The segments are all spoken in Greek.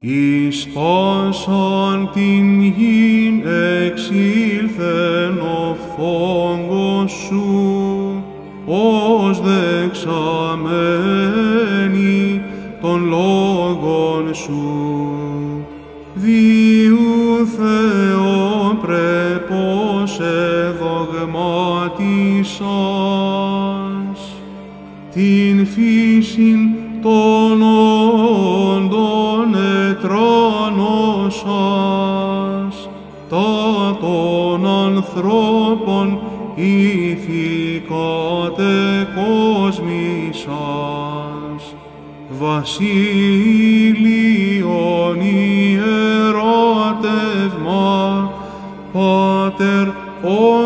Εις την γην εξήλθεν ο φόγκος σου, ως δεξαμένη των λόγων σου. Διού Θεό πρέπος εδογμάτισας, την φύση ανθρώπων ηθικάτε κόσμισας, βασίλειον ιεράτευμα, Πάτερ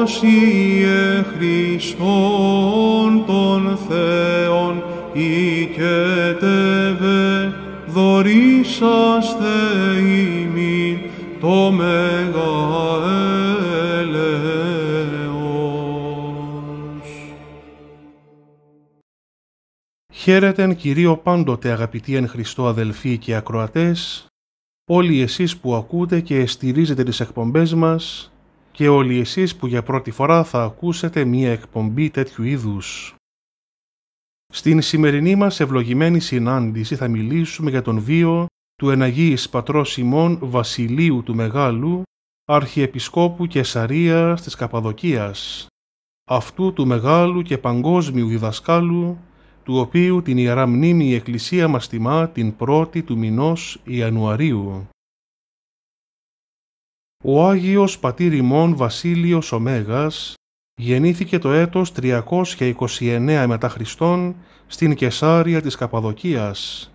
όσιε Χριστόν των Θεών οικέτευε, δωρήσαστε ημίν το με Χαίρετεν κυρίω πάντοτε αγαπητοί εν Χριστώ αδελφοί και ακροατές, όλοι εσείς που ακούτε και στηρίζετε τις εκπομπές μας και όλοι εσείς που για πρώτη φορά θα ακούσετε μία εκπομπή τέτοιου είδους. Στην σημερινή μας ευλογημένη συνάντηση θα μιλήσουμε για τον βίο του εναγίης πατρός Σιμών Βασιλείου του Μεγάλου, Αρχιεπισκόπου Κεσαρίας της Καπαδοκίας, αυτού του μεγάλου και παγκόσμιου διδασκάλου του οποίου την Ιερά Μνήμη η Εκκλησία μας τιμά την πρώτη του μηνός Ιανουαρίου. Ο Άγιος Πατήρ ημών Βασίλειος Ωμέγας γεννήθηκε το έτος 329 μετά Χριστόν στην Κεσάρια της Καπαδοκίας.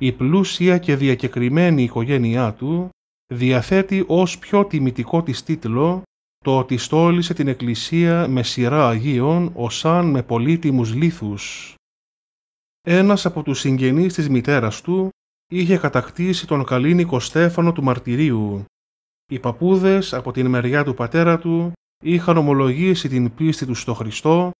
Η πλούσια και διακεκριμένη οικογένειά του διαθέτει ως πιο τιμητικό της τίτλο το ότι στόλισε την Εκκλησία με σειρά Αγίων ως αν με πολύτιμους λίθους ένας από τους συγγενείς της μητέρας του είχε κατακτήσει τον Καλίνικο Στέφανο του Μαρτυρίου. Οι παππούδες από την μεριά του πατέρα του είχαν ομολογήσει την πίστη τους στο Χριστό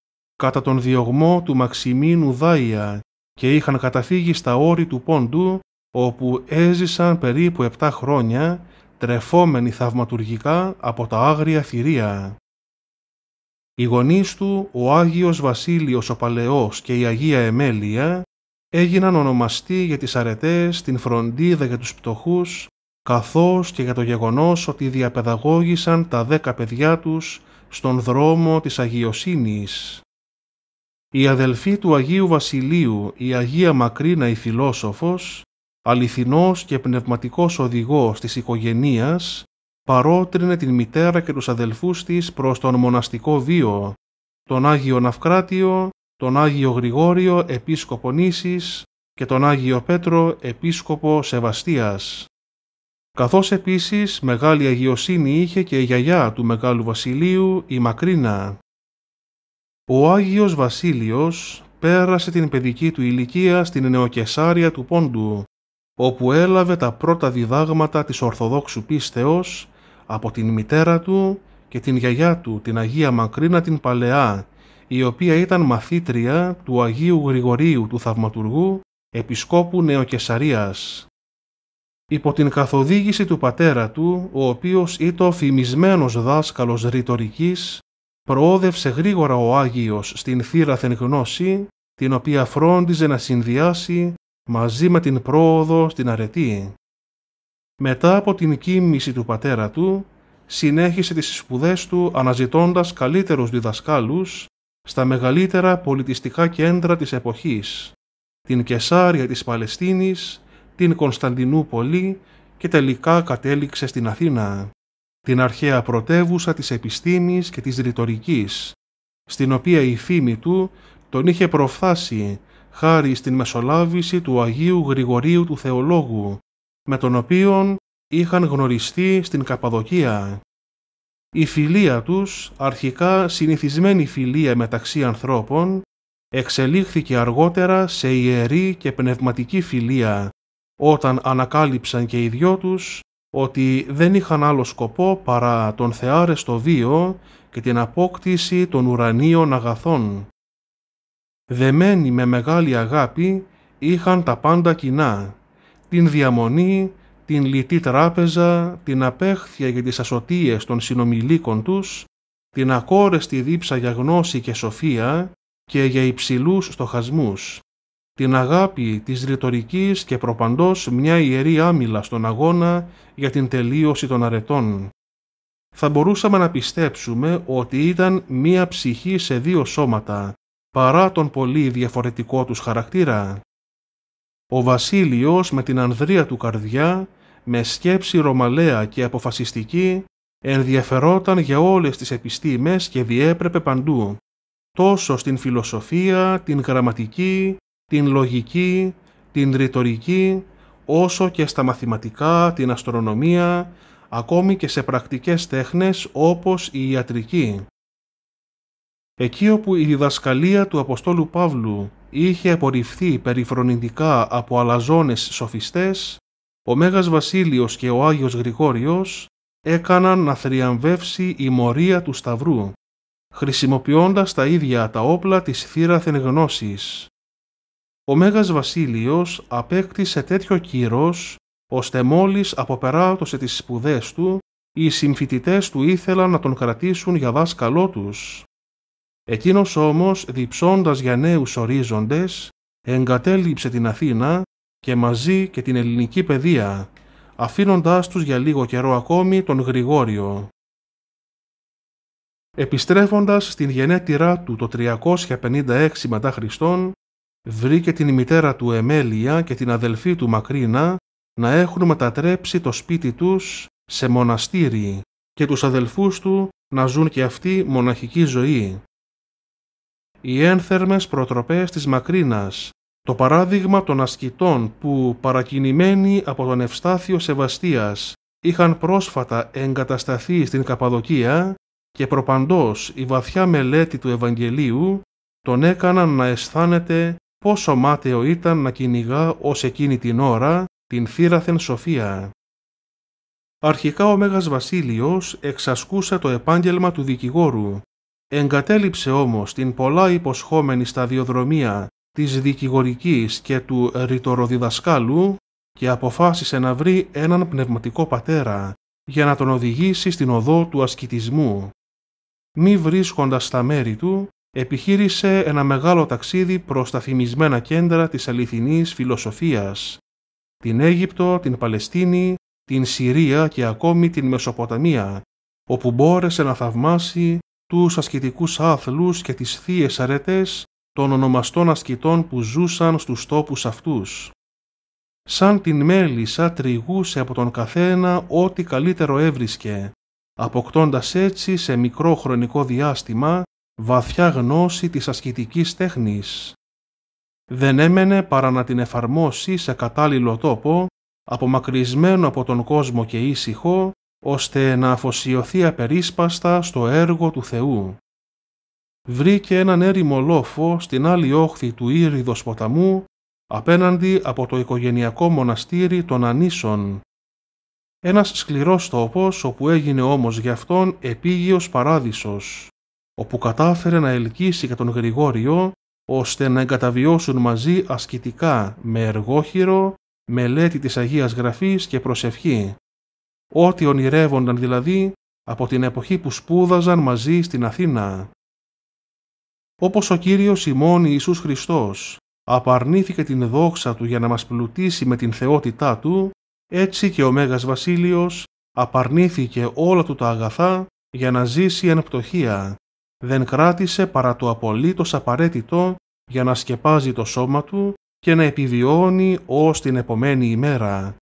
κατά τον διωγμό του Μαξιμίνου Δάια και είχαν καταφύγει στα όρη του Πόντου όπου έζησαν περίπου 7 χρόνια τρεφόμενοι θαυματουργικά από τα άγρια θηρία. Οι γονείς του, ο Άγιος Βασίλειος ο Παλαιός και η Αγία Εμέλεια, έγιναν ονομαστοί για τις αρετές, την φροντίδα για τους πτωχούς, καθώς και για το γεγονός ότι διαπαιδαγώγησαν τα δέκα παιδιά τους στον δρόμο της Αγιοσύνης. Η αδελφή του Αγίου Βασιλείου, η Αγία Μακρίνα η φιλόσοφος, αληθινός και πνευματικός οδηγός της οικογενείας, παρότρινε την μητέρα και τους αδελφούς της προς τον μοναστικό βίο, τον Άγιο Ναυκράτιο, τον Άγιο Γρηγόριο επίσκοπο Νήσης και τον Άγιο Πέτρο επίσκοπο Σεβαστίας. Καθώς επίσης μεγάλη αγιοσύνη είχε και η γιαγιά του Μεγάλου Βασιλείου, η Μακρίνα. Ο Άγιος Βασίλειος πέρασε την παιδική του ηλικία στην Νεοκεσάρια του Πόντου, όπου έλαβε τα πρώτα διδάγματα της Ορθοδόξου πίστεως από την μητέρα του και την γιαγιά του, την Αγία Μακρίνα την Παλαιά, η οποία ήταν μαθήτρια του Αγίου Γρηγορίου του Θαυματουργού, Επισκόπου Νεοκεσαρίας. Υπό την καθοδήγηση του πατέρα του, ο οποίος ήταν φημισμένος δάσκαλος ρητορικής, προόδευσε γρήγορα ο Άγιος στην θύραθεν γνώση, την οποία φρόντιζε να συνδυάσει μαζί με την πρόοδο στην αρετή. Μετά από την κοίμηση του πατέρα του, συνέχισε τις σπουδές του αναζητώντας καλύτερους διδασκάλους στα μεγαλύτερα πολιτιστικά κέντρα της εποχής, την Κεσάρια της Παλαιστίνης, την Κωνσταντινούπολη και τελικά κατέληξε στην Αθήνα, την αρχαία πρωτεύουσα της επιστήμης και της ρητορικής, στην οποία η φήμη του τον είχε προφθάσει χάρη στην μεσολάβηση του Αγίου Γρηγορίου του Θεολόγου, με τον οποίον είχαν γνωριστεί στην Καπαδοκία. Η φιλία τους, αρχικά συνηθισμένη φιλία μεταξύ ανθρώπων, εξελίχθηκε αργότερα σε ιερή και πνευματική φιλία, όταν ανακάλυψαν και οι δυο τους ότι δεν είχαν άλλο σκοπό παρά τον θεάρεστο βίο και την απόκτηση των ουρανίων αγαθών. Δεμένοι με μεγάλη αγάπη, είχαν τα πάντα κοινά, την διαμονή, την λιτή τράπεζα, την απέχθεια για τις ασωτίες των συνομιλίκων τους, την ακόρεστη δίψα για γνώση και σοφία και για υψηλούς στοχασμούς, την αγάπη της ρητορικής και προπαντός μια ιερή άμυλα στον αγώνα για την τελείωση των αρετών. Θα μπορούσαμε να πιστέψουμε ότι ήταν μία ψυχή σε δύο σώματα, παρά τον πολύ διαφορετικό τους χαρακτήρα. Ο Βασίλειος με την ανδρεία του καρδιά, με σκέψη ρωμαλαία και αποφασιστική, ενδιαφερόταν για όλες τις επιστήμες και διέπρεπε παντού, τόσο στην φιλοσοφία, την γραμματική, την λογική, την ρητορική, όσο και στα μαθηματικά, την αστρονομία, ακόμη και σε πρακτικές τέχνες όπως η ιατρική εκεί όπου η διδασκαλία του Αποστόλου Παύλου είχε απορριφθεί περιφρονητικά από αλαζόνες σοφιστές, ο Μέγας Βασίλειος και ο Άγιος Γρηγόριος έκαναν να θριαμβεύσει η μορία του Σταυρού, χρησιμοποιώντας τα ίδια τα όπλα της θύραθεν γνώσης. Ο Μέγας Βασίλειος απέκτησε τέτοιο κύρος, ώστε μόλις αποπεράτωσε τις σπουδές του, οι συμφοιτητές του ήθελαν να τον κρατήσουν για δάσκαλό τους, Εκείνος όμως, διψώντας για νέους ορίζοντες, εγκατέλειψε την Αθήνα και μαζί και την ελληνική παιδεία, αφήνοντάς τους για λίγο καιρό ακόμη τον Γρηγόριο. Επιστρέφοντας στην γενέτειρά του το 356 μετά Χριστόν, βρήκε την μητέρα του Εμέλια και την αδελφή του Μακρίνα να έχουν μετατρέψει το σπίτι τους σε μοναστήρι και τους αδελφούς του να ζουν και αυτοί μοναχική ζωή οι ένθερμες προτροπές της Μακρίνας, το παράδειγμα των ασκητών που, παρακινημένοι από τον Ευστάθιο Σεβαστίας, είχαν πρόσφατα εγκατασταθεί στην Καπαδοκία και προπαντός η βαθιά μελέτη του Ευαγγελίου τον έκαναν να αισθάνεται πόσο μάταιο ήταν να κυνηγά ως εκείνη την ώρα την θύραθεν σοφία. Αρχικά ο Μέγας Βασίλειος εξασκούσε το επάγγελμα του δικηγόρου Εγκατέλειψε όμως την πολλά υποσχόμενη σταδιοδρομία της δικηγορικής και του ρητοροδιδασκάλου και αποφάσισε να βρει έναν πνευματικό πατέρα για να τον οδηγήσει στην οδό του ασκητισμού. Μη βρίσκοντας τα μέρη του, επιχείρησε ένα μεγάλο ταξίδι προς τα θυμισμένα κέντρα της αληθινής φιλοσοφίας, την Αίγυπτο, την Παλαιστίνη, την Συρία και ακόμη την Μεσοποταμία, όπου μπόρεσε να θαυμάσει τους ασκητικούς άθλους και τις θείες αρετές των ονομαστών ασκητών που ζούσαν στους τόπους αυτούς. Σαν την μέλισσα τριγούσε από τον καθένα ό,τι καλύτερο έβρισκε, αποκτώντας έτσι σε μικρό χρονικό διάστημα βαθιά γνώση της ασκητικής τέχνης. Δεν έμενε παρά να την εφαρμόσει σε κατάλληλο τόπο, απομακρυσμένο από τον κόσμο και ήσυχο, ώστε να αφοσιωθεί απερίσπαστα στο έργο του Θεού. Βρήκε έναν έρημο λόφο στην άλλη όχθη του Ήρυδος ποταμού, απέναντι από το οικογενειακό μοναστήρι των Ανίσων. Ένας σκληρός τόπος, όπου έγινε όμως γι' αυτόν επίγειος παράδεισος, όπου κατάφερε να ελκύσει για τον Γρηγόριο, ώστε να εγκαταβιώσουν μαζί ασκητικά με εργόχειρο, μελέτη της Αγίας Γραφής και προσευχή ό,τι ονειρεύονταν δηλαδή από την εποχή που σπούδαζαν μαζί στην Αθήνα. Όπως ο Κύριος ημών Ιησούς Χριστός απαρνήθηκε την δόξα Του για να μας πλουτίσει με την θεότητά Του, έτσι και ο Μέγας Βασίλειος απαρνήθηκε όλα Του τα αγαθά για να ζήσει εν πτωχία. Δεν κράτησε παρά το απολύτως απαραίτητο για να σκεπάζει το σώμα Του και να επιβιώνει ως την επομένη ημέρα.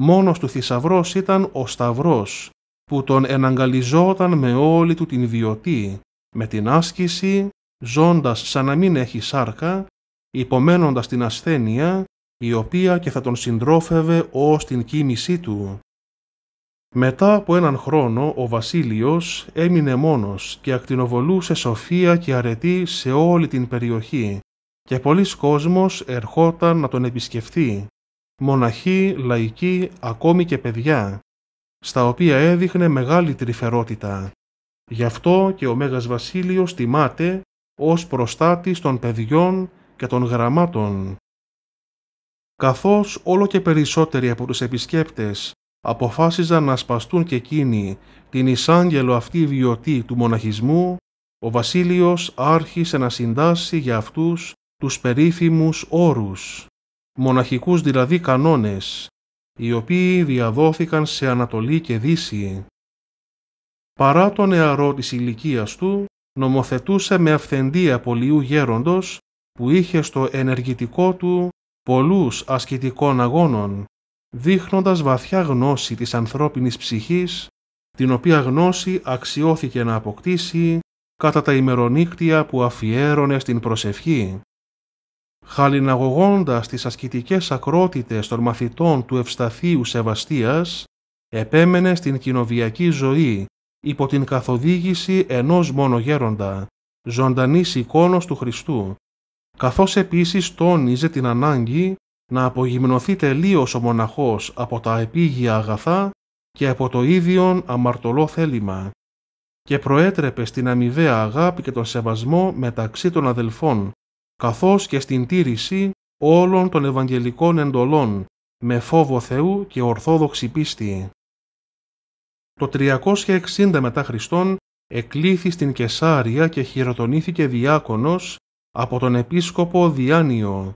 Μόνος του θησαυρός ήταν ο σταυρός, που τον εναγκαλιζόταν με όλη του την βιωτή, με την άσκηση, ζώντας σαν να μην έχει σάρκα, υπομένοντας την ασθένεια, η οποία και θα τον συντρόφευε ως την κίνησή του. Μετά από έναν χρόνο ο βασίλειος έμεινε μόνος και ακτινοβολούσε σοφία και αρετή σε όλη την περιοχή και πολλοί κόσμος ερχόταν να τον επισκεφθεί μοναχοί, λαϊκοί, ακόμη και παιδιά, στα οποία έδειχνε μεγάλη τρυφερότητα. Γι' αυτό και ο Μέγας Βασίλειος τιμάται ως προστάτης των παιδιών και των γραμμάτων. Καθώς όλο και περισσότεροι από τους επισκέπτες αποφάσιζαν να σπαστούν και εκείνοι την εισάγγελο αυτή βιωτή του μοναχισμού, ο βασίλειος άρχισε να συντάσσει για αυτούς τους περίφημους όρους μοναχικούς δηλαδή κανόνες, οι οποίοι διαδόθηκαν σε Ανατολή και Δύση. Παρά τον νεαρό της ηλικίας του, νομοθετούσε με αυθεντία πολιού γέροντος που είχε στο ενεργητικό του πολλούς ασκητικών αγώνων, δείχνοντας βαθιά γνώση της ανθρώπινης ψυχής, την οποία γνώση αξιώθηκε να αποκτήσει κατά τα ημερονύκτια που αφιέρωνε στην προσευχή χαλιναγωγώντας τις ασκητικές ακρότητες των μαθητών του Ευσταθίου Σεβαστίας, επέμενε στην κοινοβιακή ζωή υπό την καθοδήγηση ενός μόνο γέροντα, ζωντανής εικόνος του Χριστού, καθώς επίσης τόνιζε την ανάγκη να απογυμνοθεί τελείως ο μοναχός από τα επίγεια αγαθά και από το ίδιο αμαρτωλό θέλημα και προέτρεπε στην αμοιβαία αγάπη και τον σεβασμό μεταξύ των αδελφών καθώς και στην τήρηση όλων των Ευαγγελικών εντολών με φόβο Θεού και ορθόδοξη πίστη. Το 360 μετά Χριστόν εκλήθη στην Κεσάρια και χειροτονήθηκε διάκονος από τον επίσκοπο Διάνιο.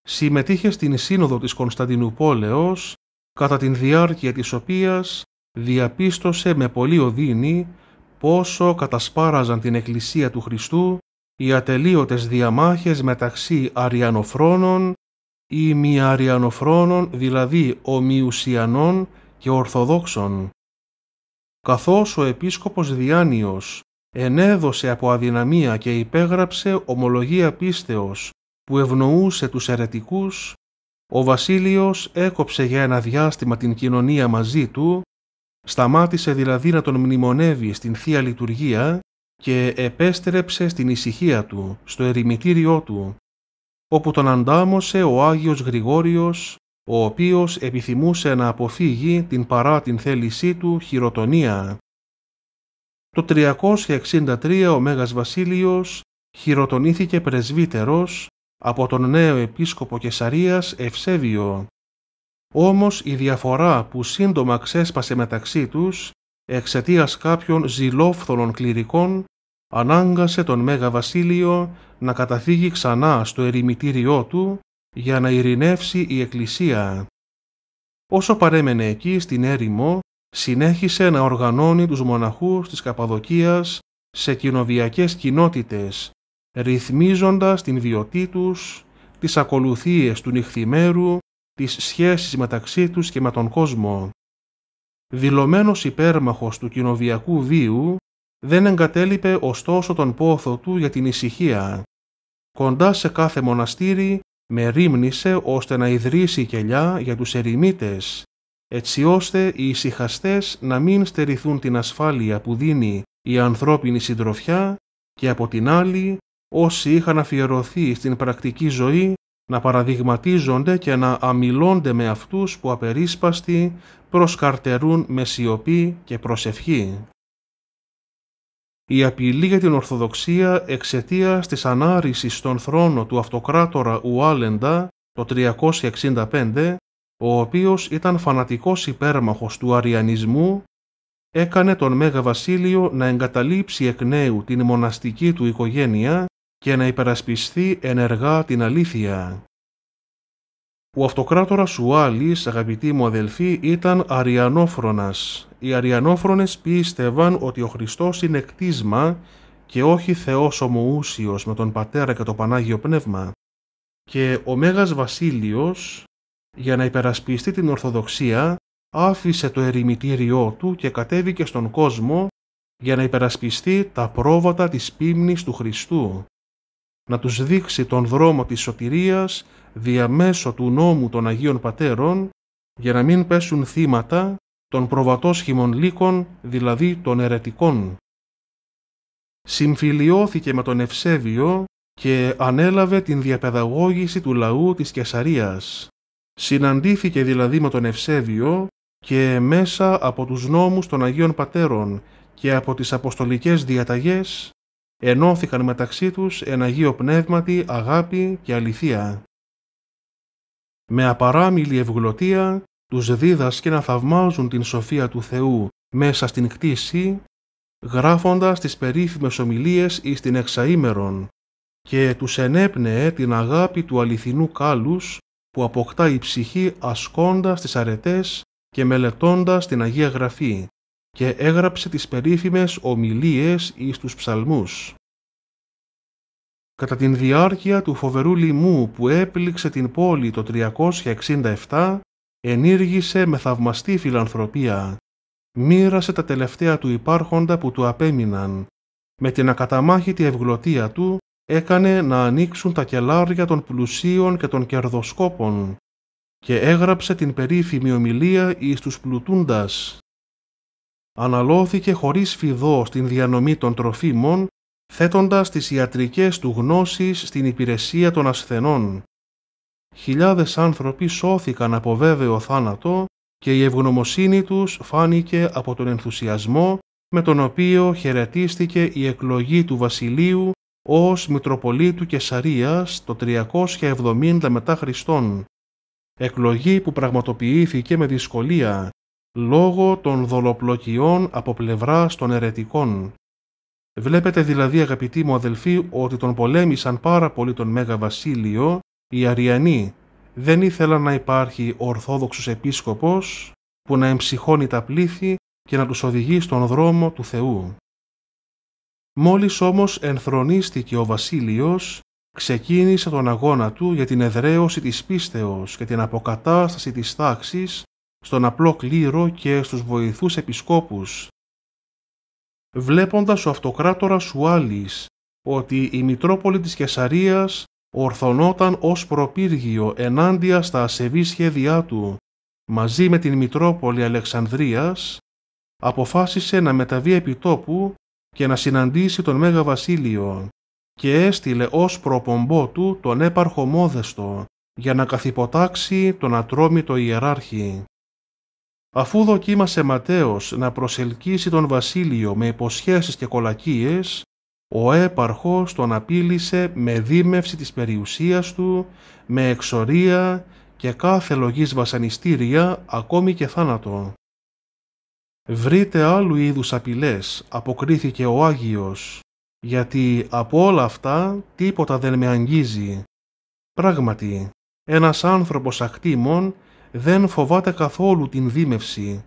Συμμετείχε στην σύνοδο της Κωνσταντινούπολεως, κατά την διάρκεια της οποίας διαπίστωσε με πολύ οδύνη πόσο κατασπάραζαν την Εκκλησία του Χριστού οι ατελείωτες διαμάχες μεταξύ αριανοφρόνων ή μη αριανοφρόνων, δηλαδή ομοιουσιανών και ορθοδόξων. Καθώς ο επίσκοπος Διάνιος ενέδωσε από αδυναμία και υπέγραψε ομολογία πίστεως που ευνοούσε τους αιρετικούς, ο βασίλειος έκοψε για ένα διάστημα την κοινωνία μαζί του, σταμάτησε δηλαδή να τον μνημονεύει στην Θεία Λειτουργία και επέστρεψε στην ησυχία του, στο ερημητήριό του, όπου τον αντάμωσε ο Άγιος Γρηγόριος, ο οποίος επιθυμούσε να αποφύγει την παρά την θέλησή του χειροτονία. Το 363 ο Μέγας Βασίλειος χειροτονήθηκε πρεσβύτερος από τον νέο επίσκοπο Κεσαρίας Ευσέβιο. Όμως η διαφορά που σύντομα ξέσπασε μεταξύ τους Εξαιτίας κάποιων ζηλόφθολων κληρικών ανάγκασε τον Μέγα Βασίλειο να καταφύγει ξανά στο ερημητήριό του για να ειρηνεύσει η Εκκλησία. Όσο παρέμενε εκεί στην έρημο, συνέχισε να οργανώνει τους μοναχούς της Καπαδοκίας σε κοινοβιακές κοινότητες, ρυθμίζοντας την βιωτή τους, τις ακολουθίες του νυχθημέρου, τις σχέσεις μεταξύ τους και με τον κόσμο δηλωμένος υπέρμαχος του κοινοβιακού βίου, δεν εγκατέλειπε ωστόσο τον πόθο του για την ησυχία. Κοντά σε κάθε μοναστήρι με ρίμνησε ώστε να ιδρύσει κελιά για τους ερημίτες, έτσι ώστε οι ησυχαστές να μην στερηθούν την ασφάλεια που δίνει η ανθρώπινη συντροφιά και από την άλλη όσοι είχαν αφιερωθεί στην πρακτική ζωή να παραδειγματίζονται και να αμιλώνται με αυτούς που απερίσπαστοι προσκαρτερούν με σιωπή και προσευχή. Η απειλή για την Ορθοδοξία εξαιτίας της ανάρρησης στον θρόνο του αυτοκράτορα Ουάλεντα το 365, ο οποίος ήταν φανατικός υπέρμαχος του αριανισμού, έκανε τον Μέγα Βασίλειο να εγκαταλείψει εκ νέου την μοναστική του οικογένεια και να υπερασπιστεί ενεργά την αλήθεια. Ο αυτοκράτορας Ουάλης, αγαπητοί μου αδελφοί, ήταν αριανόφρονας. Οι αριανόφρονες πίστευαν ότι ο Χριστός είναι κτίσμα και όχι Θεός ομοούσιος με τον Πατέρα και το Πανάγιο Πνεύμα. Και ο Μέγας Βασίλειος, για να υπερασπιστεί την Ορθοδοξία, άφησε το ερημητήριό του και κατέβηκε στον κόσμο για να υπερασπιστεί τα πρόβατα της πίμνης του Χριστού να τους δείξει τον δρόμο της σωτηρίας διαμέσω του νόμου των Αγίων Πατέρων για να μην πέσουν θύματα των προβατόσχημων λύκων, δηλαδή των ερετικών. Συμφιλιώθηκε με τον Ευσέβιο και ανέλαβε την διαπαιδαγώγηση του λαού της Κεσαρίας. Συναντήθηκε δηλαδή με τον Ευσέβιο και μέσα από τους νόμους των Αγίων Πατέρων και από τις Αποστολικές Διαταγές ενώθηκαν μεταξύ τους εν Αγίο Πνεύματι αγάπη και αληθεία. Με απαράμιλη ευγλωτία τους δίδασκε να θαυμάζουν την σοφία του Θεού μέσα στην κτήση, γράφοντας τις περίφημες ομιλίες εις την εξαήμερον και τους ενέπνεε την αγάπη του αληθινού κάλους που αποκτά η ψυχή ασκώντας τις αρετές και μελετώντας την Αγία Γραφή και έγραψε τις περίφημες ομιλίες εις τους ψαλμούς. Κατά την διάρκεια του φοβερού λοιμού που έπληξε την πόλη το 367, ενήργησε με θαυμαστή φιλανθρωπία. Μοίρασε τα τελευταία του υπάρχοντα που του απέμειναν. Με την ακαταμάχητη ευγλωτία του έκανε να ανοίξουν τα κελάρια των πλουσίων και των κερδοσκόπων και έγραψε την περίφημη ομιλία εις τους πλουτούντας αναλώθηκε χωρίς φιδό στην διανομή των τροφίμων, θέτοντας τις ιατρικές του γνώσεις στην υπηρεσία των ασθενών. Χιλιάδες άνθρωποι σώθηκαν από βέβαιο θάνατο και η ευγνωμοσύνη τους φάνηκε από τον ενθουσιασμό με τον οποίο χαιρετίστηκε η εκλογή του βασιλείου ως Μητροπολίτου Κεσαρίας το 370 μετά Χριστόν. Εκλογή που πραγματοποιήθηκε με δυσκολία λόγω των δολοπλοκιών από πλευρά των ερετικών. Βλέπετε δηλαδή αγαπητοί μου αδελφοί ότι τον πολέμησαν πάρα πολύ τον Μέγα Βασίλειο οι Αριανοί. Δεν ήθελαν να υπάρχει ο Ορθόδοξος Επίσκοπος που να εμψυχώνει τα πλήθη και να τους οδηγεί στον δρόμο του Θεού. Μόλις όμως ενθρονίστηκε ο Βασίλειος, ξεκίνησε τον αγώνα του για την εδραίωση της πίστεως και την αποκατάσταση της τάξης στον απλό κλήρο και στους βοηθούς επισκόπους. Βλέποντας ο αυτοκράτορας Σουάλης ότι η Μητρόπολη της Κεσαρίας ορθωνόταν ως προπύργιο ενάντια στα ασεβή σχέδιά του μαζί με την Μητρόπολη Αλεξανδρίας, αποφάσισε να μεταβεί επιτόπου και να συναντήσει τον Μέγα Βασίλειο και έστειλε ως προπομπό του τον έπαρχο Μόδεστο για να καθυποτάξει τον ατρόμητο ιεράρχη αφού δοκίμασε Ματέος να προσελκύσει τον βασίλειο με υποσχέσεις και κολακίες, ο έπαρχος τον απείλησε με δίμευση της περιουσίας του, με εξορία και κάθε λογής βασανιστήρια, ακόμη και θάνατο. «Βρείτε άλλου είδους απειλές», αποκρίθηκε ο Άγιος, «γιατί από όλα αυτά τίποτα δεν με αγγίζει». Πράγματι, ένας άνθρωπος ακτήμων δεν φοβάται καθόλου την δίμευση.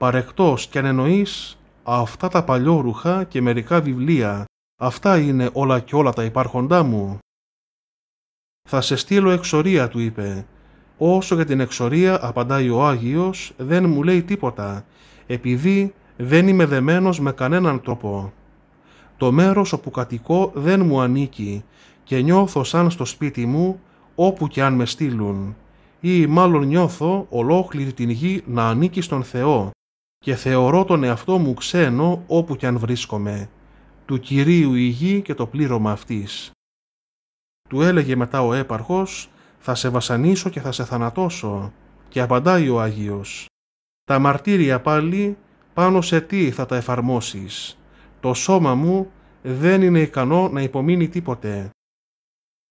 Παρεκτός και εννοείς, αυτά τα παλιόρουχα και μερικά βιβλία, αυτά είναι όλα και όλα τα υπάρχοντά μου. «Θα σε στείλω εξορία», του είπε. «Όσο για την εξορία», απαντάει ο Άγιος, «δεν μου λέει τίποτα, επειδή δεν είμαι δεμένος με κανέναν τρόπο. Το μέρος όπου κατοικώ δεν μου ανήκει και νιώθω σαν στο σπίτι μου, όπου και αν με στείλουν ή μάλλον νιώθω ολόκληρη την γη να ανήκει στον Θεό και θεωρώ τον εαυτό μου ξένο όπου κι αν βρίσκομαι. Του Κυρίου η γη και το πλήρωμα αυτής. Του έλεγε μετά ο έπαρχος «Θα σε βασανίσω και θα σε θανατώσω» και απαντάει ο Άγιος «Τα μαρτύρια πάλι πάνω σε τι θα τα εφαρμόσεις. Το σώμα μου δεν είναι ικανό να υπομείνει τίποτε.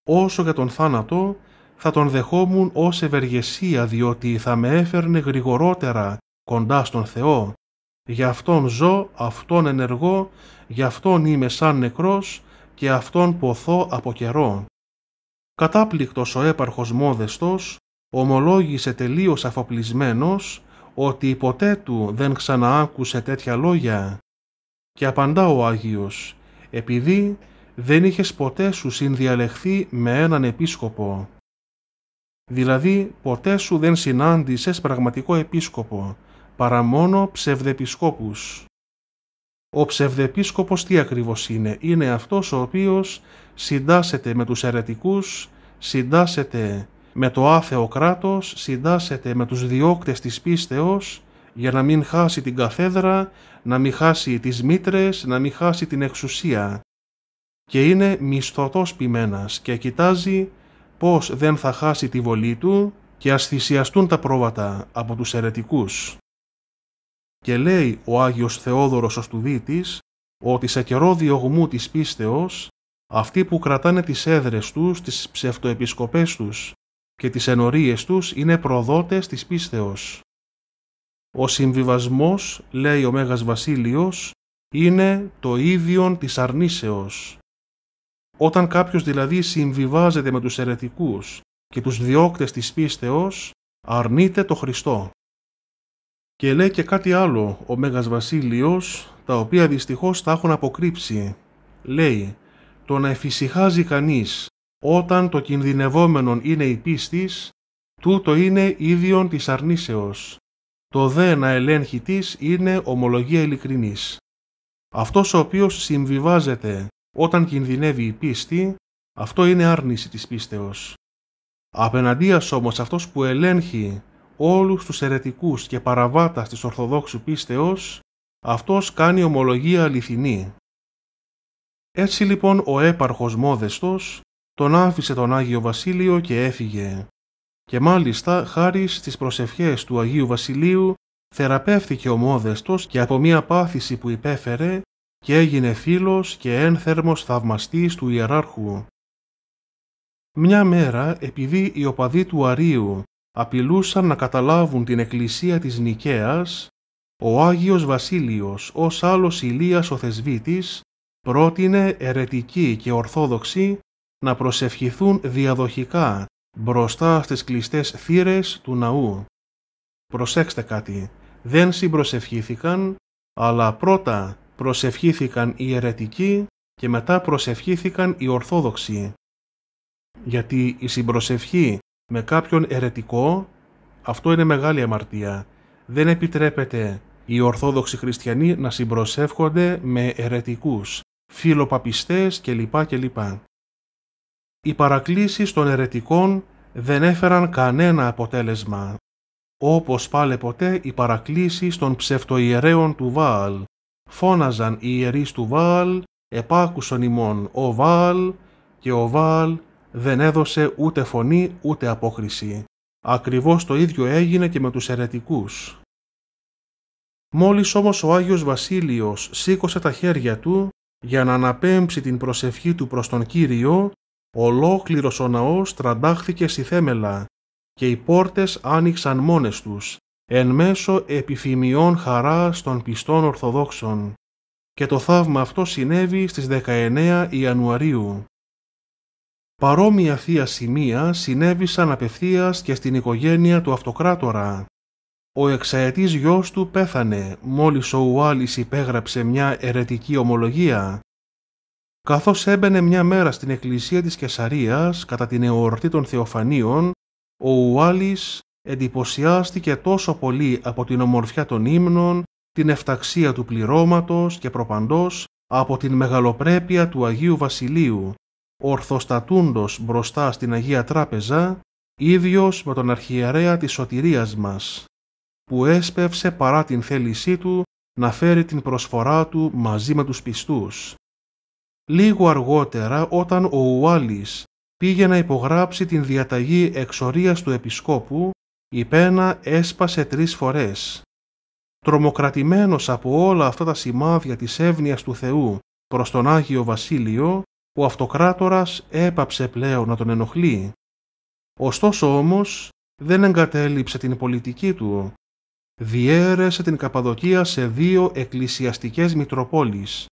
Όσο για τον θάνατο θα τον δεχόμουν ως ευεργεσία διότι θα με έφερνε γρηγορότερα κοντά στον Θεό. Γι' Αυτόν ζω, Αυτόν ενεργώ, γι' Αυτόν είμαι σαν νεκρός και Αυτόν ποθώ από καιρό. Κατάπληκτος ο έπαρχος μόδεστος, ομολόγησε τελείως αφοπλισμένος ότι ποτέ του δεν ξαναάκουσε τέτοια λόγια. Και απαντά ο Άγιος, επειδή δεν είχες ποτέ σου συνδιαλεχθεί με έναν επίσκοπο. Δηλαδή ποτέ σου δεν συνάντησες πραγματικό επίσκοπο, παρά μόνο ψευδεπισκόπους. Ο ψευδεπίσκοπος τι ακριβώς είναι, είναι αυτός ο οποίος συντάσσεται με τους αιρετικούς, συντάσσεται με το άθεο κράτος, συντάσσεται με τους διώκτες της πίστεως, για να μην χάσει την καθέδρα, να μην χάσει τις μήτρες, να μην χάσει την εξουσία. Και είναι μισθωτός ποιμένας και κοιτάζει πως δεν θα χάσει τη βολή του και ας τα πρόβατα από τους αιρετικούς. Και λέει ο Άγιος Θεόδωρος ο Στουδίτης ότι σε καιρό διωγμού της πίστεως αυτοί που κρατάνε τις έδρες τους, τις ψευτοεπισκοπές τους και τις ενορίες τους είναι προδότες της πίστεως. Ο συμβιβασμός, λέει ο Μέγας Βασίλειος, είναι το ίδιον της αρνήσεως όταν κάποιος δηλαδή συμβιβάζεται με τους ερετικού και τους διώκτες της πίστεως, αρνείται το Χριστό. Και λέει και κάτι άλλο ο Μέγας Βασίλειος, τα οποία δυστυχώς τα έχουν αποκρύψει. Λέει, το να εφησυχάζει κανείς όταν το κινδυνευόμενον είναι η πίστης, τούτο είναι ίδιον της αρνήσεως. Το δε να ελέγχει της είναι ομολογία ειλικρινής. Αυτός ο οποίος συμβιβάζεται όταν κινδυνεύει η πίστη, αυτό είναι άρνηση της πίστεως. Απέναντίας όμως αυτός που ελέγχει όλους τους αιρετικούς και παραβάτας της Ορθοδόξου πίστεως, αυτός κάνει ομολογία αληθινή. Έτσι λοιπόν ο έπαρχος Μόδεστος τον άφησε τον Άγιο Βασίλειο και έφυγε. Και μάλιστα χάρη στις προσευχές του Αγίου Βασιλείου θεραπεύθηκε ο Μόδεστος και από μία πάθηση που υπέφερε και έγινε φίλος και ένθερμος θαυμαστής του ιεράρχου. Μια μέρα, επειδή οι οπαδοί του Αρίου απειλούσαν να καταλάβουν την εκκλησία της Νικαίας, ο Άγιος Βασίλειος ως άλλος Ηλίας ο Θεσβήτης πρότεινε ερετικοί και ορθόδοξοι να προσευχηθούν διαδοχικά μπροστά στις κλειστές θύρες του ναού. Προσέξτε κάτι, δεν συμπροσευχήθηκαν, αλλά πρώτα προσευχήθηκαν οι αιρετικοί και μετά προσευχήθηκαν οι ορθόδοξοι. Γιατί η συμπροσευχή με κάποιον αιρετικό, αυτό είναι μεγάλη αμαρτία. Δεν επιτρέπεται οι ορθόδοξοι χριστιανοί να συμπροσεύχονται με αιρετικούς, φιλοπαπιστές κλπ. κλπ. Οι παρακλήσεις των αιρετικών δεν έφεραν κανένα αποτέλεσμα, όπως πάλε ποτέ οι παρακλήσεις των ψευτοιερέων του Βαλ φώναζαν οι ιερείς του Βάλ, επάκουσον ημών ο Βάλ και ο Βάλ δεν έδωσε ούτε φωνή ούτε απόκριση. Ακριβώς το ίδιο έγινε και με τους αιρετικούς. Μόλις όμως ο Άγιος Βασίλειος σήκωσε τα χέρια του για να αναπέμψει την προσευχή του προς τον Κύριο, ολόκληρος ο ναός τραντάχθηκε στη θέμελα και οι πόρτες άνοιξαν μόνες τους εν μέσω επιφημιών χαράς των πιστών Ορθοδόξων και το θαύμα αυτό συνέβη στις 19 Ιανουαρίου. Παρόμοια θεία σημεία συνέβησαν απευθείας και στην οικογένεια του Αυτοκράτορα. Ο εξαετής γιος του πέθανε μόλις ο Ουάλης υπέγραψε μια ερετική ομολογία. Καθώς έμπαινε μια μέρα στην εκκλησία της Κεσαρίας κατά την εορτή των Θεοφανίων, ο Ουάλης εντυπωσιάστηκε τόσο πολύ από την ομορφιά των ύμνων, την εφταξία του πληρώματος και προπαντός από την μεγαλοπρέπεια του Αγίου Βασιλείου, ορθοστατούντος μπροστά στην Αγία Τράπεζα, ίδιος με τον αρχιερέα της σωτηρίας μας, που έσπευσε παρά την θέλησή του να φέρει την προσφορά του μαζί με τους πιστούς. Λίγο αργότερα όταν ο Ουάλης πήγε να υπογράψει την διαταγή εξορίας του Επισκόπου, η πένα έσπασε τρεις φορές. Τρομοκρατημένος από όλα αυτά τα σημάδια της εύνοιας του Θεού προς τον Άγιο Βασίλειο, ο αυτοκράτορας έπαψε πλέον να τον ενοχλεί. Ωστόσο όμως δεν εγκατέλειψε την πολιτική του. Διέρεσε την Καπαδοκία σε δύο εκκλησιαστικές μητροπόλεις,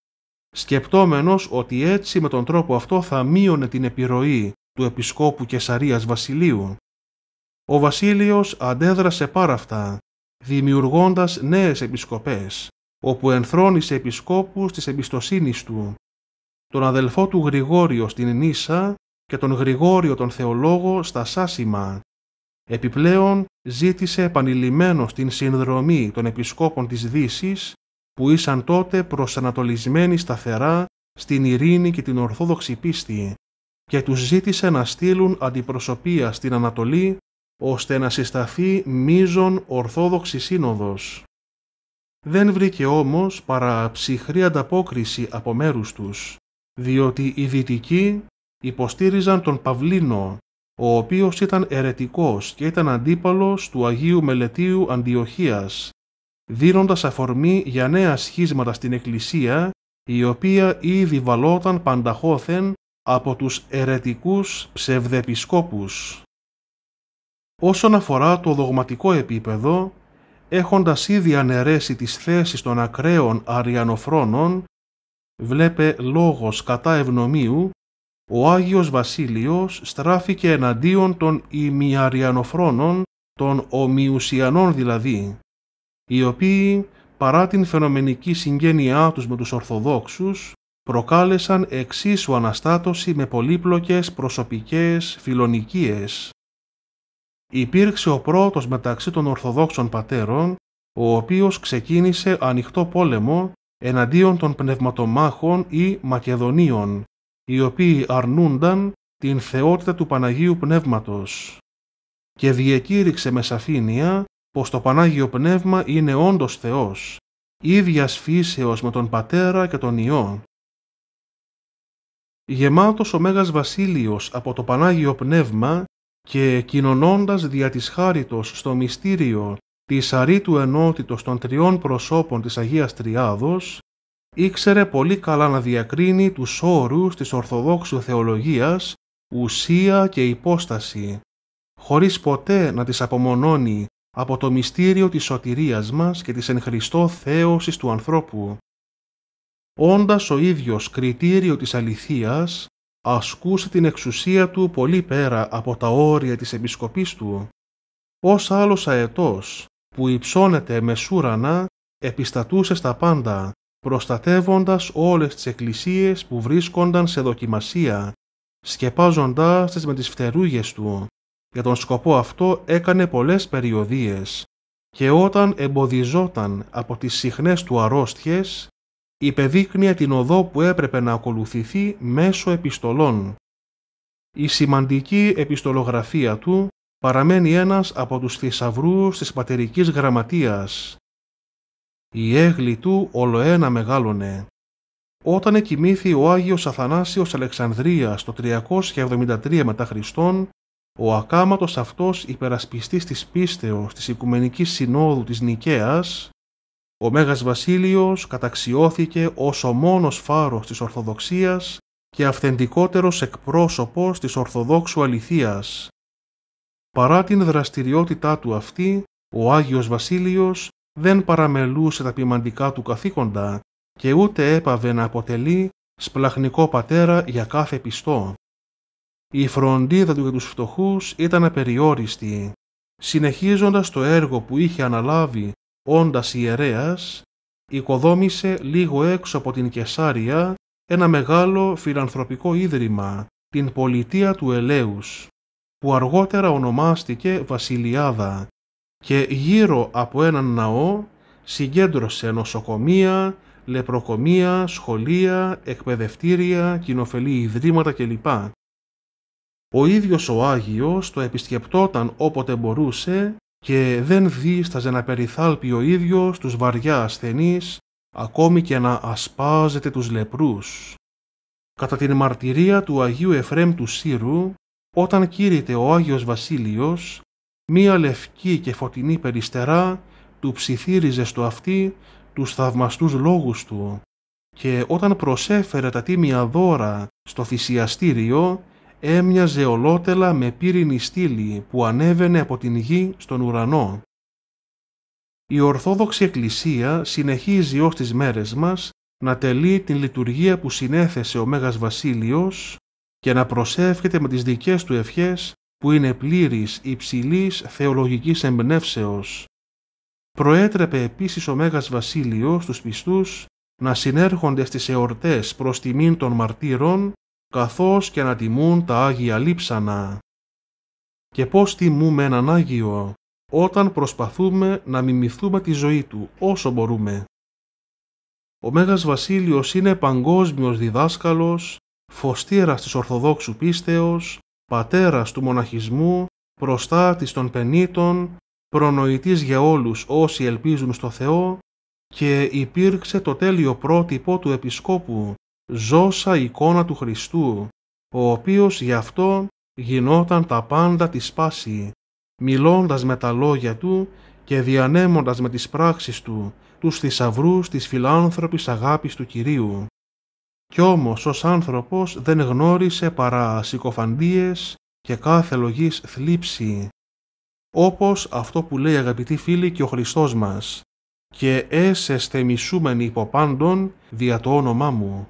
σκεπτόμενος ότι έτσι με τον τρόπο αυτό θα μείωνε την επιρροή του Επισκόπου Κεσαρίας Βασιλείου. Ο βασίλειος αντέδρασε πάρα αυτά, δημιουργώντας νέες επισκοπές, όπου ενθρόνισε επισκόπους της εμπιστοσύνης του, τον αδελφό του Γρηγόριο στην Νίσα και τον Γρηγόριο τον Θεολόγο στα Σάσιμα. Επιπλέον ζήτησε επανειλημμένο την συνδρομή των επισκόπων της δύσης που ήσαν τότε προσανατολισμένοι σταθερά στην ειρήνη και την ορθόδοξη πίστη και τους ζήτησε να στείλουν αντιπροσωπεία στην Ανατολή ώστε να συσταθεί μίζων Ορθόδοξη Σύνοδος. Δεν βρήκε όμως παρά ψυχρή ανταπόκριση από μέρους τους, διότι οι Δυτικοί υποστήριζαν τον Παυλίνο, ο οποίος ήταν ερετικός και ήταν αντίπαλος του Αγίου Μελετίου Αντιοχίας, δίνοντας αφορμή για νέα σχίσματα στην Εκκλησία, η οποία ήδη βαλόταν πανταχώθεν από τους ερετικούς ψευδεπισκόπους. Όσον αφορά το δογματικό επίπεδο, έχοντας ήδη αναιρέσει τις θέσεις των ακραίων αριανοφρόνων, βλέπε λόγος κατά ευνομίου, ο Άγιος Βασίλειος στράφηκε εναντίον των ημιαριανοφρόνων, των ομιουσιανών δηλαδή, οι οποίοι, παρά την φαινομενική συγγένειά τους με τους Ορθοδόξους, προκάλεσαν εξίσου αναστάτωση με πολύπλοκες προσωπικές φιλονικίες υπήρξε ο πρώτος μεταξύ των Ορθοδόξων πατέρων, ο οποίος ξεκίνησε ανοιχτό πόλεμο εναντίον των πνευματομάχων ή Μακεδονίων, οι οποίοι αρνούνταν την θεότητα του Παναγίου Πνεύματος και διεκήρυξε μες σαφήνεια πως το Πανάγιο Πνεύμα είναι όντως Θεός, ίδιας φύσεως με τον Πατέρα και τον Υιό. Γεμάτος ο Μέγας Βασίλειος από το Πανάγιο Πνεύμα και κοινωνώντας δια της χάριτος στο μυστήριο της αρήτου ενότητος των τριών προσώπων της Αγίας Τριάδος, ήξερε πολύ καλά να διακρίνει τους όρους της Ορθοδόξου Θεολογίας, ουσία και υπόσταση, χωρίς ποτέ να τις απομονώνει από το μυστήριο της σωτηρίας μας και της εν Χριστώ θέωσης του ανθρώπου. Όντας ο ίδιος κριτήριο της αληθείας, ασκούσε την εξουσία του πολύ πέρα από τα όρια της επισκοπής του, ως άλλος αετός που υψώνεται με σούρανα, επιστατούσε στα πάντα, προστατεύοντας όλες τις εκκλησίες που βρίσκονταν σε δοκιμασία, σκεπάζοντάς τις με τις φτερούγες του. Για τον σκοπό αυτό έκανε πολλές περιοδίες και όταν εμποδιζόταν από τις συχνές του αρρώστιες, υπεδείκνυε την οδό που έπρεπε να ακολουθηθεί μέσω επιστολών. Η σημαντική επιστολογραφία του παραμένει ένας από τους θησαυρούς της πατερικής γραμματείας. Η έγλη του ολοένα μεγάλωνε. Όταν εκοιμήθη ο Άγιος Αθανάσιος Αλεξανδρίας το 373 μετά Χριστόν, ο ακάματος αυτός υπερασπιστής της πίστεως της Οικουμενικής Συνόδου της Νικαίας, ο Μέγας Βασίλειος καταξιώθηκε ως ο μόνος φάρος της Ορθοδοξίας και αυθεντικότερος εκπρόσωπος της Ορθοδόξου Αληθείας. Παρά την δραστηριότητά του αυτή, ο Άγιος Βασίλειος δεν παραμελούσε τα ποιμαντικά του καθήκοντα και ούτε έπαβε να αποτελεί σπλαχνικό πατέρα για κάθε πιστό. Η φροντίδα του για τους φτωχούς ήταν απεριόριστη. Συνεχίζοντας το έργο που είχε αναλάβει όντας ιερέας, οικοδόμησε λίγο έξω από την Κεσάρια ένα μεγάλο φιλανθρωπικό ίδρυμα, την Πολιτεία του Ελέους, που αργότερα ονομάστηκε Βασιλιάδα και γύρω από έναν ναό συγκέντρωσε νοσοκομεία, λεπροκομεία, σχολεία, εκπαιδευτήρια, κοινοφελή ιδρύματα κλπ. Ο ίδιος ο Άγιος το επισκεπτόταν όποτε μπορούσε και δεν δίσταζε να περιθάλπει ο ίδιος τους βαριά ασθενείς, ακόμη και να ασπάζεται τους λεπρούς. Κατά την μαρτυρία του Αγίου Εφρέμ του Σύρου, όταν κήρυτε ο Άγιος Βασίλειος, μία λευκή και φωτεινή περιστερά του ψιθύριζε στο αυτί τους θαυμαστούς λόγους του και όταν προσέφερε τα τίμια δώρα στο θυσιαστήριο έμοιαζε ολότελα με πύρινη στήλη που ανέβαινε από την γη στον ουρανό. Η Ορθόδοξη Εκκλησία συνεχίζει ως τις μέρες μας να τελεί την λειτουργία που συνέθεσε ο Μέγας Βασίλειος και να προσεύχεται με τις δικές του ευχές που είναι πλήρης υψηλής θεολογικής εμπνεύσεως. Προέτρεπε επίσης ο Μέγας Βασίλειος τους πιστούς να συνέρχονται στις εορτές προς τιμήν των μαρτύρων καθώς και να τιμούν τα Άγια Λείψανα. Και πώς τιμούμε έναν Άγιο, όταν προσπαθούμε να μιμηθούμε τη ζωή του όσο μπορούμε. Ο Μέγας Βασίλειος είναι παγκόσμιος διδάσκαλος, φωστήρας της Ορθοδόξου πίστεως, πατέρας του μοναχισμού, προστάτης των πενήτων, προνοητής για όλους όσοι ελπίζουν στο Θεό και υπήρξε το τέλειο πρότυπο του Επισκόπου ζώσα εικόνα του Χριστού, ο οποίος γι' αυτό γινόταν τα πάντα της σπάση, μιλώντας με τα λόγια του και διανέμοντας με τις πράξεις του τους θησαυρούς της φιλάνθρωπης αγάπης του Κυρίου. Κι όμως ως άνθρωπος δεν γνώρισε παρά συκοφαντίες και κάθε λογής θλίψη, όπως αυτό που λέει αγαπητοί φίλοι και ο Χριστός μας «Και έσεστε μισούμενοι υπό πάντων δια το όνομά μου»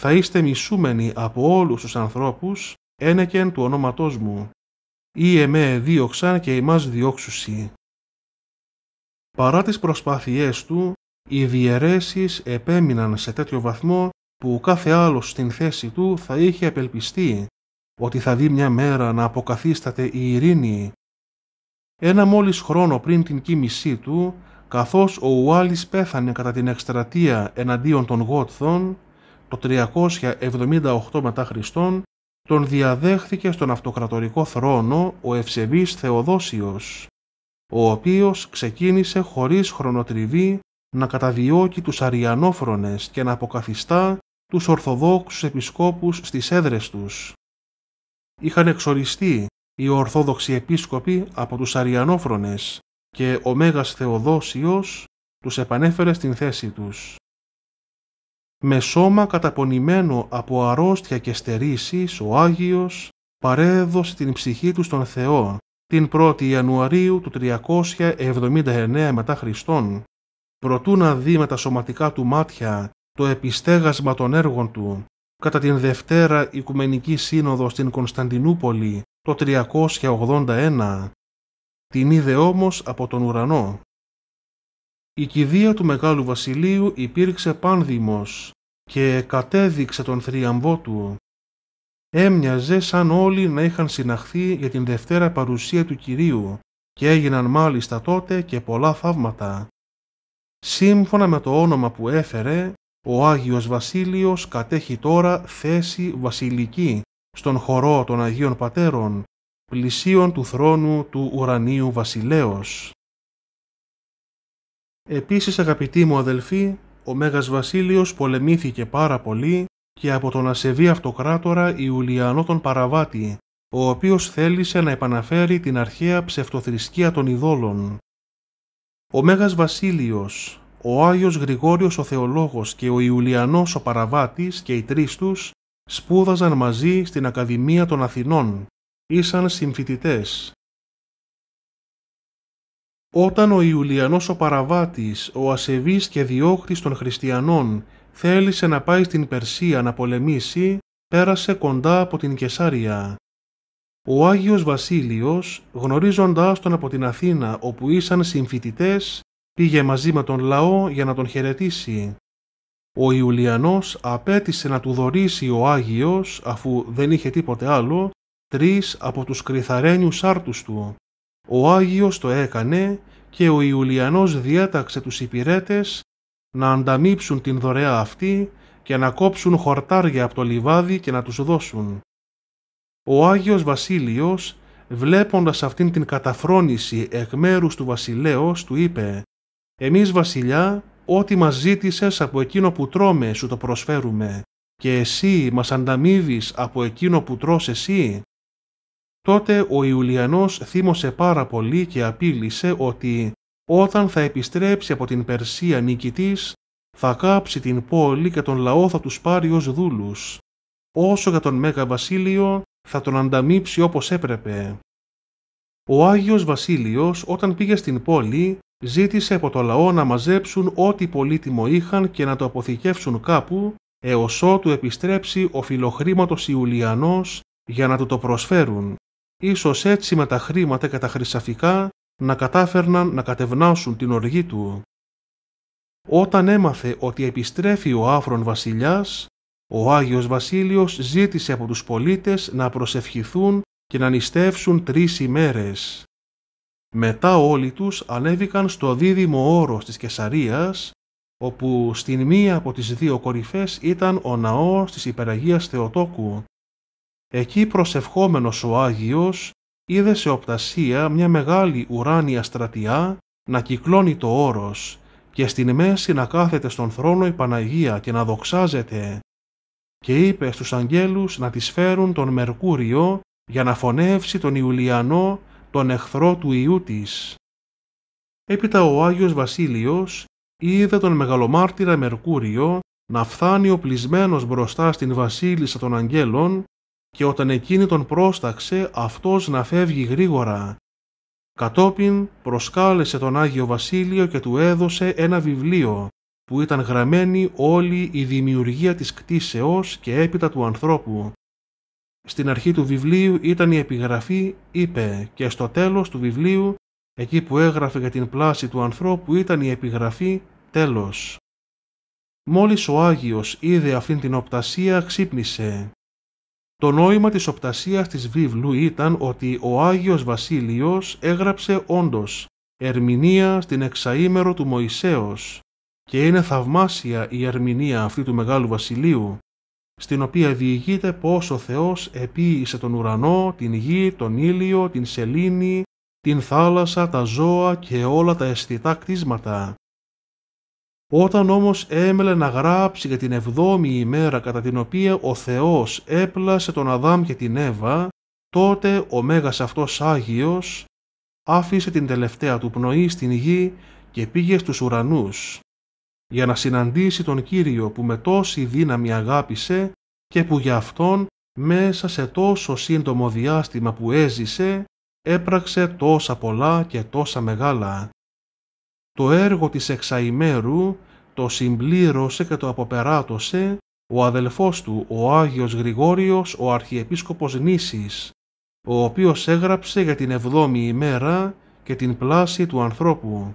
θα είστε μισούμενοι από όλους τους ανθρώπους, ένεκεν του ονόματός μου. Ή εμέ δίωξαν και εμάς διώξουσι. Παρά τις προσπάθειές του, οι διαιρέσεις επέμειναν σε τέτοιο βαθμό που κάθε άλλος στην θέση του θα είχε απελπιστεί ότι θα δει μια μέρα να αποκαθίσταται η ειρήνη. Ένα μόλις χρόνο πριν την κοίμησή του, καθώς ο Ουάλης πέθανε κατά την εκστρατεία εναντίον των Γότθων, το 378 μετά Χριστόν τον διαδέχθηκε στον αυτοκρατορικό θρόνο ο ευσεβής Θεοδόσιος, ο οποίος ξεκίνησε χωρίς χρονοτριβή να καταδιώκει τους αριανόφρονες και να αποκαθιστά τους Ορθοδόξους επισκόπους στις έδρες τους. Είχαν εξοριστεί οι Ορθόδοξοι επίσκοποι από τους αριανόφρονες και ο Μέγας Θεοδόσιος τους επανέφερε στην θέση τους με σώμα καταπονημένο από αρρώστια και στερήσεις, ο Άγιος παρέδωσε την ψυχή του στον Θεό την 1η Ιανουαρίου του 379 μετά Χριστόν, προτού να δει με τα σωματικά του μάτια το επιστέγασμα των έργων του, κατά την Δευτέρα Οικουμενική Σύνοδο στην Κωνσταντινούπολη το 381, την είδε όμως από τον ουρανό η κηδεία του Μεγάλου Βασιλείου υπήρξε πάνδημος και κατέδειξε τον θριαμβό του. Έμοιαζε σαν όλοι να είχαν συναχθεί για την Δευτέρα παρουσία του Κυρίου και έγιναν μάλιστα τότε και πολλά θαύματα. Σύμφωνα με το όνομα που έφερε, ο Άγιος Βασίλειος κατέχει τώρα θέση βασιλική στον χορό των Αγίων Πατέρων, πλησίον του θρόνου του ουρανίου βασιλέως. Επίσης αγαπητοί μου αδελφοί, ο Μέγας Βασίλειος πολεμήθηκε πάρα πολύ και από τον ασεβή αυτοκράτορα Ιουλιανό τον Παραβάτη, ο οποίος θέλησε να επαναφέρει την αρχαία ψευτοθρησκεία των ειδόλων. Ο Μέγας Βασίλειος, ο Άγιος Γρηγόριος ο Θεολόγος και ο Ιουλιανός ο Παραβάτης και οι τρεις τους σπούδαζαν μαζί στην Ακαδημία των Αθηνών, ήσαν συμφοιτητές όταν ο Ιουλιανός ο Παραβάτης, ο ασεβής και διώχτης των χριστιανών, θέλησε να πάει στην Περσία να πολεμήσει, πέρασε κοντά από την Κεσάρια. Ο Άγιος Βασίλειος, γνωρίζοντάς τον από την Αθήνα όπου ήσαν συμφοιτητές, πήγε μαζί με τον λαό για να τον χαιρετήσει. Ο Ιουλιανός απέτησε να του δωρήσει ο Άγιος, αφού δεν είχε τίποτε άλλο, τρεις από τους κρυθαρένιους άρτους του, ο Άγιος το έκανε και ο Ιουλιανός διέταξε τους υπηρέτες να ανταμείψουν την δωρεά αυτή και να κόψουν χορτάρια από το λιβάδι και να τους δώσουν. Ο Άγιος Βασίλειος, βλέποντας αυτήν την καταφρόνηση εκ του βασιλέως, του είπε «Εμείς βασιλιά, ό,τι μας ζήτησες από εκείνο που τρώμε σου το προσφέρουμε και εσύ μας ανταμείβεις από εκείνο που τρως εσύ» Τότε ο Ιουλιανός θύμωσε πάρα πολύ και απείλησε ότι όταν θα επιστρέψει από την Περσία νικητής, θα κάψει την πόλη και τον λαό θα τους πάρει ως δούλους. Όσο για τον Μέγα Βασίλειο θα τον ανταμείψει όπως έπρεπε. Ο Άγιος Βασίλειος όταν πήγε στην πόλη ζήτησε από το λαό να μαζέψουν ό,τι πολύτιμο είχαν και να το αποθηκεύσουν κάπου έως ότου επιστρέψει ο φιλοχρήματος Ιουλιανός για να του το προσφέρουν. Ίσως έτσι με τα χρήματα και τα χρυσαφικά να κατάφερναν να κατευνάσουν την οργή του. Όταν έμαθε ότι επιστρέφει ο άφρον βασιλιάς, ο Άγιος Βασίλειος ζήτησε από τους πολίτες να προσευχηθούν και να νηστεύσουν τρεις ημέρες. Μετά όλοι τους ανέβηκαν στο δίδυμο όρος της Κεσαρίας, όπου στην μία από τις δύο κορυφές ήταν ο ναός της Υπεραγίας Θεοτόκου, Εκεί προσευχόμενος ο Άγιος είδε σε οπτασία μια μεγάλη ουράνια στρατιά να κυκλώνει το όρος και στην μέση να κάθεται στον θρόνο η Παναγία και να δοξάζεται και είπε στους αγγέλους να τις φέρουν τον Μερκούριο για να φωνεύσει τον Ιουλιανό, τον εχθρό του Ιού της. Έπειτα ο Άγιος Βασίλειος είδε τον μεγαλομάρτυρα Μερκούριο να φθάνει οπλισμένος μπροστά στην βασίλισσα των αγγέλων και όταν εκείνη τον πρόσταξε αυτός να φεύγει γρήγορα. Κατόπιν προσκάλεσε τον Άγιο Βασίλειο και του έδωσε ένα βιβλίο που ήταν γραμμένη όλη η δημιουργία της κτίσεως και έπειτα του ανθρώπου. Στην αρχή του βιβλίου ήταν η επιγραφή «Είπε» και στο τέλος του βιβλίου, εκεί που έγραφε για την πλάση του ανθρώπου ήταν η επιγραφή «Τέλος». Μόλις ο Άγιος είδε αυτήν την οπτασία ξύπνησε το νόημα της οπτασίας της βίβλου ήταν ότι ο Άγιος Βασίλειος έγραψε όντως ερμηνεία στην εξαήμερο του Μωυσέως και είναι θαυμάσια η ερμηνεία αυτή του Μεγάλου Βασιλείου στην οποία διηγείται πως ο Θεός επίησε τον ουρανό, την γη, τον ήλιο, την σελήνη, την θάλασσα, τα ζώα και όλα τα αισθητά κτίσματα όταν όμως έμελε να γράψει για την εβδόμη ημέρα κατά την οποία ο Θεός έπλασε τον Αδάμ και την Εύα, τότε ο Μέγας αυτός Άγιος άφησε την τελευταία του πνοή στην γη και πήγε στους ουρανούς, για να συναντήσει τον Κύριο που με τόση δύναμη αγάπησε και που για Αυτόν μέσα σε τόσο σύντομο διάστημα που έζησε έπραξε τόσα πολλά και τόσα μεγάλα το έργο της εξαημέρου το συμπλήρωσε και το αποπεράτωσε ο αδελφός του, ο Άγιος Γρηγόριος, ο Αρχιεπίσκοπος Νήσης, ο οποίος έγραψε για την εβδόμη ημέρα και την πλάση του ανθρώπου.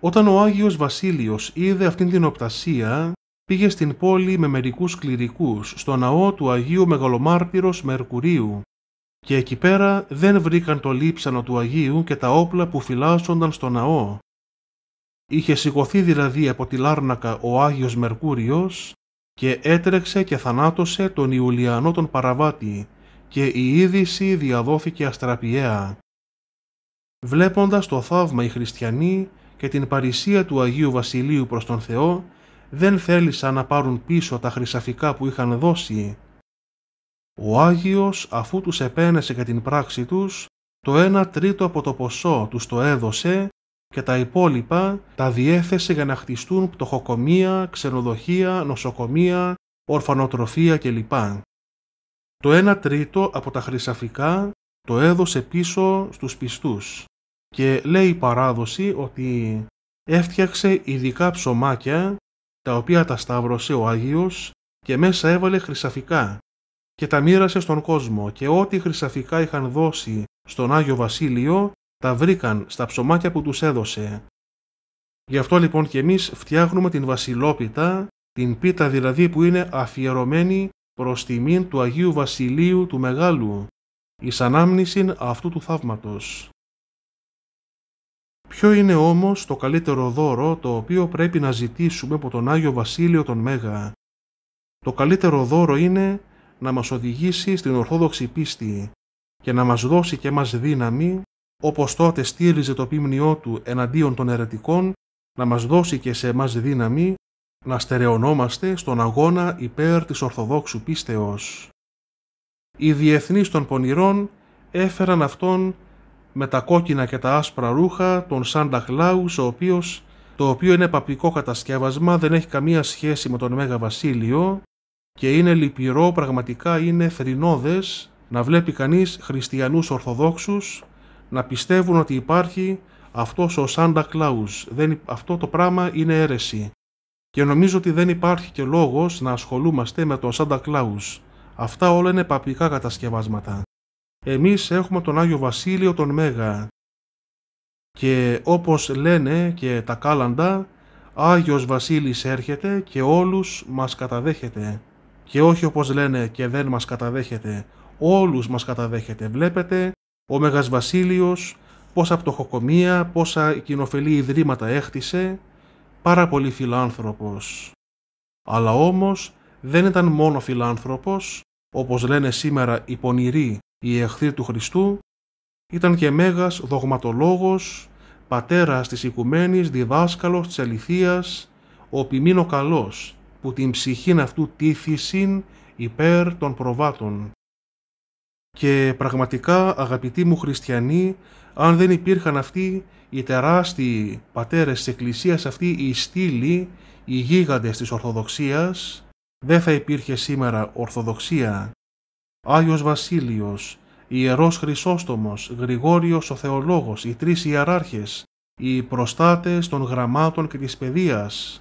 Όταν ο Άγιος Βασίλειος είδε αυτήν την οπτασία, πήγε στην πόλη με μερικούς κληρικούς, στο ναό του Αγίου Μεγαλομάρτυρος Μερκουρίου, και εκεί πέρα δεν βρήκαν το λείψανο του Αγίου και τα όπλα που φυλάσσονταν στο ναό. Είχε σηκωθεί δηλαδή από τη Λάρνακα ο Άγιος Μερκούριος και έτρεξε και θανάτωσε τον Ιουλιανό τον Παραβάτη και η είδηση διαδόθηκε αστραπιαία. Βλέποντας το θαύμα οι χριστιανοί και την παρησία του Αγίου Βασιλείου προς τον Θεό, δεν θέλησαν να πάρουν πίσω τα χρυσαφικά που είχαν δώσει ο Άγιος αφού τους επένεσε για την πράξη τους, το ένα τρίτο από το ποσό τους το έδωσε και τα υπόλοιπα τα διέθεσε για να χτιστούν πτωχοκομεία, ξενοδοχεία, νοσοκομεία, ορφανοτροφία κλπ. Το ένα τρίτο από τα χρυσαφικά το έδωσε πίσω στους πιστούς και λέει η παράδοση ότι έφτιαξε ειδικά ψωμάκια τα οποία τα σταύρωσε ο Άγιος και μέσα έβαλε χρυσαφικά και τα μοίρασε στον κόσμο και ό,τι χρυσαφικά είχαν δώσει στον Άγιο Βασίλειο τα βρήκαν στα ψωμάκια που τους έδωσε. Γι' αυτό λοιπόν και εμείς φτιάχνουμε την βασιλόπιτα, την πίτα δηλαδή που είναι αφιερωμένη προς τιμήν του Αγίου Βασιλείου του Μεγάλου, εις ανάμνηση αυτού του θαύματος. Ποιο είναι όμως το καλύτερο δώρο το οποίο πρέπει να ζητήσουμε από τον Άγιο Βασίλειο τον Μέγα. Το καλύτερο δώρο είναι να μας οδηγήσει στην Ορθόδοξη πίστη και να μας δώσει και μας δύναμη, όπως τότε στήριζε το πίμνιό του εναντίον των ερετικών, να μας δώσει και σε μας δύναμη να στερεωνόμαστε στον αγώνα υπέρ της Ορθοδόξου πίστεως. Οι διεθνείς των πονηρών έφεραν αυτόν με τα κόκκινα και τα άσπρα ρούχα τον Σάντα ο οποίος, το οποίο είναι παπικό κατασκεύασμα, δεν έχει καμία σχέση με τον Μέγα Βασίλειο, και είναι λυπηρό, πραγματικά είναι θρηνόδες να βλέπει κανείς χριστιανούς Ορθοδόξους να πιστεύουν ότι υπάρχει αυτός ο Σάντα Κλάους. Δεν, αυτό το πράγμα είναι αίρεση. Και νομίζω ότι δεν υπάρχει και λόγος να ασχολούμαστε με τον Σάντα Κλάους. Αυτά όλα είναι παπικά κατασκευάσματα. Εμείς έχουμε τον Άγιο Βασίλειο τον Μέγα. Και όπως λένε και τα κάλαντα, Άγιος Βασίλης έρχεται και όλους μας καταδέχεται και όχι όπως λένε και δεν μας καταδέχεται, όλους μας καταδέχεται. Βλέπετε, ο Μέγας Βασίλειος, πόσα πτωχοκομεία, πόσα κοινοφελή ιδρύματα έχτισε, πάρα πολύ φιλάνθρωπος. Αλλά όμως δεν ήταν μόνο φιλάνθρωπος, όπως λένε σήμερα οι πονηροί, οι εχθροί του Χριστού, ήταν και μέγας δογματολόγος, πατέρας της οικουμένης, διδάσκαλος της αληθείας, ο ποιμήνο καλός, που την ψυχήν αυτού τήθησιν υπέρ των προβάτων. Και πραγματικά αγαπητοί μου χριστιανοί, αν δεν υπήρχαν αυτοί οι τεράστιοι πατέρες της Εκκλησίας, αυτοί οι στήλοι, οι γίγαντες της Ορθοδοξίας, δεν θα υπήρχε σήμερα Ορθοδοξία. Άγιος Βασίλειος, Ιερός Χρυσόστομος, Γρηγόριος ο Θεολόγος, οι τρεις ιεράρχες, οι προστάτες των γραμμάτων και της παιδείας,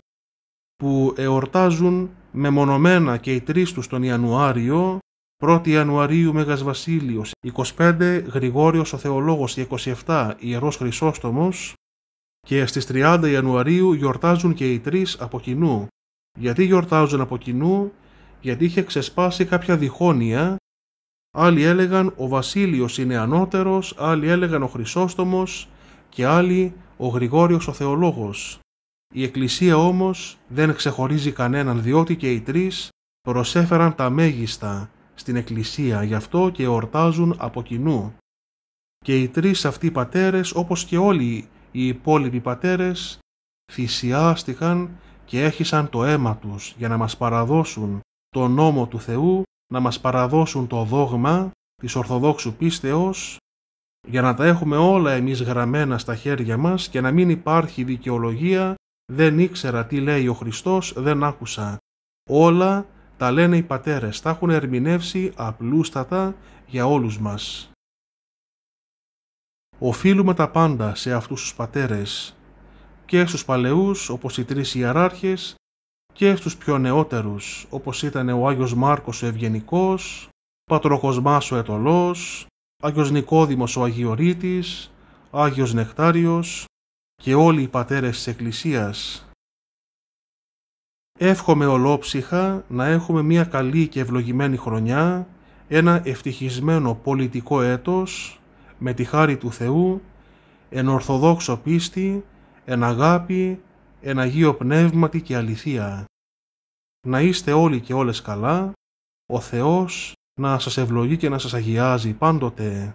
που εορτάζουν μεμονωμένα και οι τρεις τους τον Ιανουάριο 1η Ιανουαρίου Μέγας Βασίλειος, 25 Γρηγόριος ο Θεολόγος, 27 Ιερός Χρυσόστομος και στις 30 Ιανουαρίου γιορτάζουν και οι τρεις από κοινού. Γιατί γιορτάζουν από κοινού, γιατί είχε ξεσπάσει κάποια διχόνοια, άλλοι έλεγαν ο Βασίλειος είναι ανώτερος, άλλοι έλεγαν ο Χρυσόστομος και άλλοι ο Γρηγόριος ο Θεολόγος. Η Εκκλησία όμως δεν ξεχωρίζει κανέναν διότι και οι τρεις προσέφεραν τα μέγιστα στην Εκκλησία γι' αυτό και ορτάζουν από κοινού. Και οι τρεις αυτοί πατέρες όπως και όλοι οι υπόλοιποι πατέρες θυσιάστηκαν και έχισαν το αίμα τους για να μας παραδώσουν το νόμο του Θεού, να μας παραδώσουν το δόγμα της Ορθοδόξου πίστεως, για να τα έχουμε όλα εμείς γραμμένα στα χέρια μας και να μην υπάρχει δικαιολογία δεν ήξερα τι λέει ο Χριστός, δεν άκουσα. Όλα τα λένε οι πατέρες, τα έχουν ερμηνεύσει απλούστατα για όλους μας. Οφείλουμε τα πάντα σε αυτούς τους πατέρες και στους παλαιούς όπως οι τρεις ιεράρχες και στους πιο νεότερους όπως ήταν ο Άγιος Μάρκος ο Ευγενικός, Πατρόχος ο Ετωλός, Άγιος Νικόδημος ο Αγιορείτης, Άγιος Νεκτάριος, και όλοι οι πατέρες της Εκκλησίας. Εύχομαι ολόψυχα να έχουμε μια καλή και ευλογημένη χρονιά, ένα ευτυχισμένο πολιτικό έτος, με τη χάρη του Θεού, εν ορθοδόξο πίστη, εν αγάπη, εν Αγίο Πνεύματι και αληθεία. Να είστε όλοι και όλες καλά, ο Θεός να σας ευλογεί και να σας αγιάζει πάντοτε.